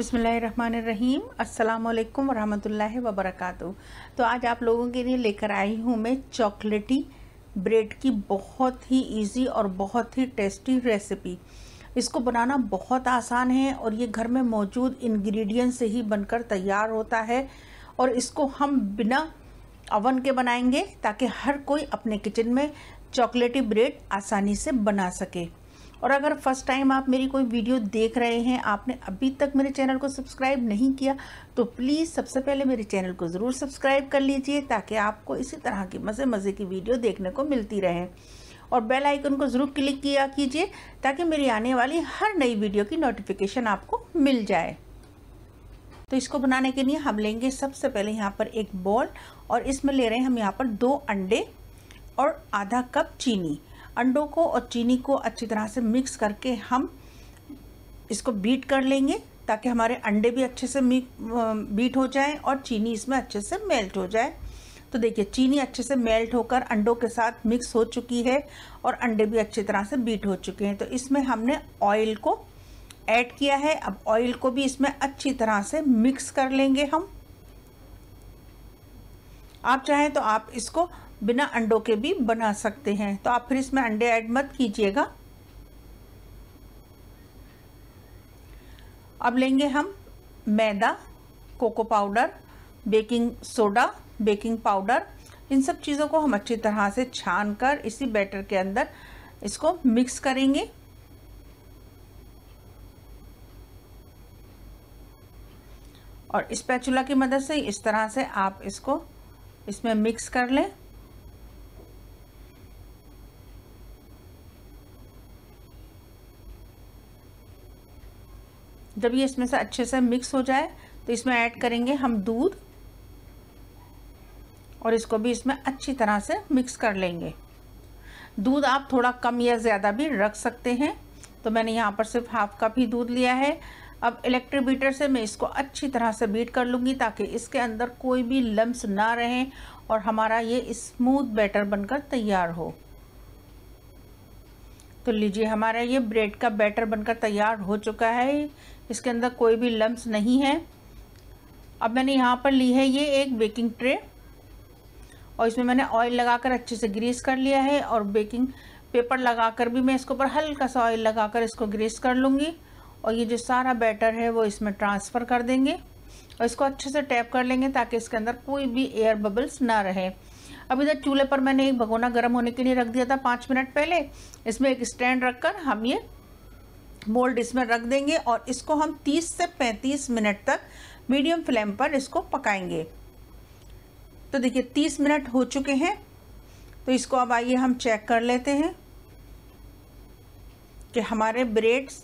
बिसमीम अल्लाम वरहमतुल्लाहि वबरकू तो आज आप लोगों के लिए लेकर आई हूँ मैं चॉकलेटी ब्रेड की बहुत ही इजी और बहुत ही टेस्टी रेसिपी इसको बनाना बहुत आसान है और ये घर में मौजूद इंग्रेडिएंट से ही बनकर तैयार होता है और इसको हम बिना अवन के बनाएंगे ताकि हर कोई अपने किचन में चॉकलेटी ब्रेड आसानी से बना सके और अगर फर्स्ट टाइम आप मेरी कोई वीडियो देख रहे हैं आपने अभी तक मेरे चैनल को सब्सक्राइब नहीं किया तो प्लीज़ सबसे पहले मेरे चैनल को ज़रूर सब्सक्राइब कर लीजिए ताकि आपको इसी तरह की मज़े मज़े की वीडियो देखने को मिलती रहे और बेल आइकन को ज़रूर क्लिक किया कीजिए ताकि मेरी आने वाली हर नई वीडियो की नोटिफिकेशन आपको मिल जाए तो इसको बनाने के लिए हम लेंगे सबसे पहले यहाँ पर एक बॉल और इसमें ले रहे हैं हम यहाँ पर दो अंडे और आधा कप चीनी अंडों को और चीनी को अच्छी तरह से मिक्स करके हम इसको बीट कर लेंगे ताकि हमारे अंडे भी अच्छे से बीट हो जाएं और चीनी इसमें अच्छे से मेल्ट हो जाए तो देखिए चीनी अच्छे से मेल्ट होकर अंडों के साथ मिक्स हो चुकी है और अंडे भी अच्छी तरह से बीट हो चुके हैं तो इसमें हमने ऑयल को ऐड किया है अब ऑयल को भी इसमें अच्छी तरह से मिक्स कर लेंगे हम आप चाहें तो आप इसको बिना अंडों के भी बना सकते हैं तो आप फिर इसमें अंडे ऐड मत कीजिएगा अब लेंगे हम मैदा cocoa powder baking soda baking powder इन सब चीज़ों को हम अच्छी तरह से छान कर इसी बैटर के अंदर इसको मिक्स करेंगे और इस पैचुला की मदद से इस तरह से आप इसको इसमें मिक्स कर लें जब ये इसमें से अच्छे से मिक्स हो जाए तो इसमें ऐड करेंगे हम दूध और इसको भी इसमें अच्छी तरह से मिक्स कर लेंगे दूध आप थोड़ा कम या ज़्यादा भी रख सकते हैं तो मैंने यहाँ पर सिर्फ हाफ कप ही दूध लिया है अब इलेक्ट्रिक बीटर से मैं इसको अच्छी तरह से बीट कर लूँगी ताकि इसके अंदर कोई भी लम्स ना रहें और हमारा ये स्मूथ बैटर बनकर तैयार हो तो लीजिए हमारा ये ब्रेड का बैटर बनकर तैयार हो चुका है इसके अंदर कोई भी लम्स नहीं है अब मैंने यहाँ पर ली है ये एक बेकिंग ट्रे और इसमें मैंने ऑयल लगाकर अच्छे से ग्रीस कर लिया है और बेकिंग पेपर लगाकर भी मैं इसके ऊपर हल्का सा ऑयल लगाकर इसको ग्रीस कर लूँगी और ये जो सारा बैटर है वो इसमें ट्रांसफ़र कर देंगे और इसको अच्छे से टैप कर लेंगे ताकि इसके अंदर कोई भी एयर बबल्स ना रहे अब इधर चूल्हे पर मैंने एक भगोना गर्म होने के लिए रख दिया था पाँच मिनट पहले इसमें एक स्टैंड रख कर हम ये मोल्ड इसमें रख देंगे और इसको हम 30 से 35 मिनट तक मीडियम फ्लेम पर इसको पकाएंगे तो देखिए 30 मिनट हो चुके हैं तो इसको अब आइए हम चेक कर लेते हैं कि हमारे ब्रेड्स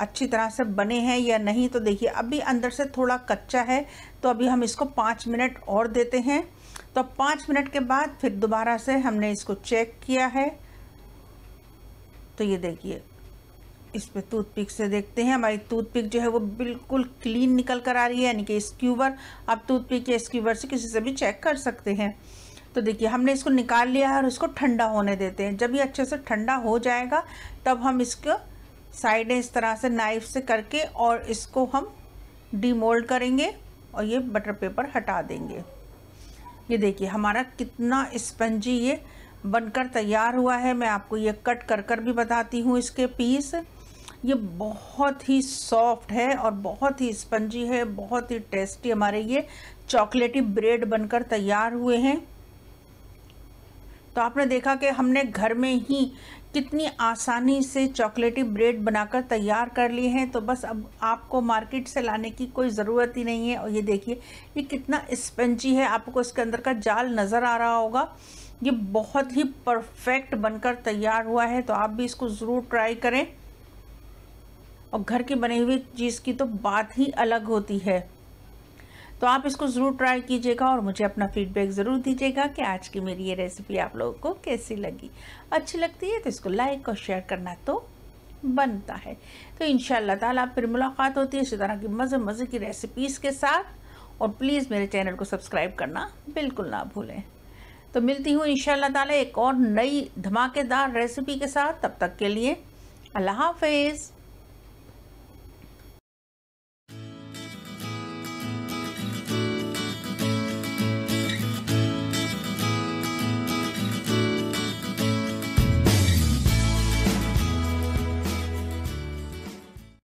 अच्छी तरह से बने हैं या नहीं तो देखिए अभी अंदर से थोड़ा कच्चा है तो अभी हम इसको पाँच मिनट और देते हैं तो पाँच मिनट के बाद फिर दोबारा से हमने इसको चेक किया है तो ये देखिए इस पर टूथपिक से देखते हैं हमारी टूथपिक जो है वो बिल्कुल क्लीन निकल कर आ रही है यानी कि स्क्यूबर आप टूथपिक या स्क्यूबर से किसी से भी चेक कर सकते हैं तो देखिए हमने इसको निकाल लिया है और इसको ठंडा होने देते हैं जब ये अच्छे से ठंडा हो जाएगा तब हम इसको साइड है इस तरह से नाइफ से करके और इसको हम डीमोल्ड करेंगे और ये बटर पेपर हटा देंगे ये देखिए हमारा कितना स्पंजी ये बनकर तैयार हुआ है मैं आपको ये कट कर कर भी बताती हूँ इसके पीस ये बहुत ही सॉफ्ट है और बहुत ही स्पंजी है बहुत ही टेस्टी हमारे ये चॉकलेटी ब्रेड बनकर तैयार हुए हैं तो आपने देखा कि हमने घर में ही कितनी आसानी से चॉकलेटी ब्रेड बनाकर तैयार कर लिए हैं तो बस अब आपको मार्केट से लाने की कोई ज़रूरत ही नहीं है और ये देखिए ये कितना स्पंजी है आपको इसके अंदर का जाल नज़र आ रहा होगा ये बहुत ही परफेक्ट बनकर तैयार हुआ है तो आप भी इसको ज़रूर ट्राई करें और घर की बनी हुई चीज़ की तो बात ही अलग होती है तो आप इसको ज़रूर ट्राई कीजिएगा और मुझे अपना फीडबैक ज़रूर दीजिएगा कि आज की मेरी ये रेसिपी आप लोगों को कैसी लगी अच्छी लगती है तो इसको लाइक और शेयर करना तो बनता है तो इन ताला फिर मुलाकात होती है इसी तरह की मज़े मज़े की रेसिपीज़ के साथ और प्लीज़ मेरे चैनल को सब्सक्राइब करना बिल्कुल ना भूलें तो मिलती हूँ इन ताला एक और नई धमाकेदार रेसिपी के साथ तब तक के लिए अल्लाह हाफिज़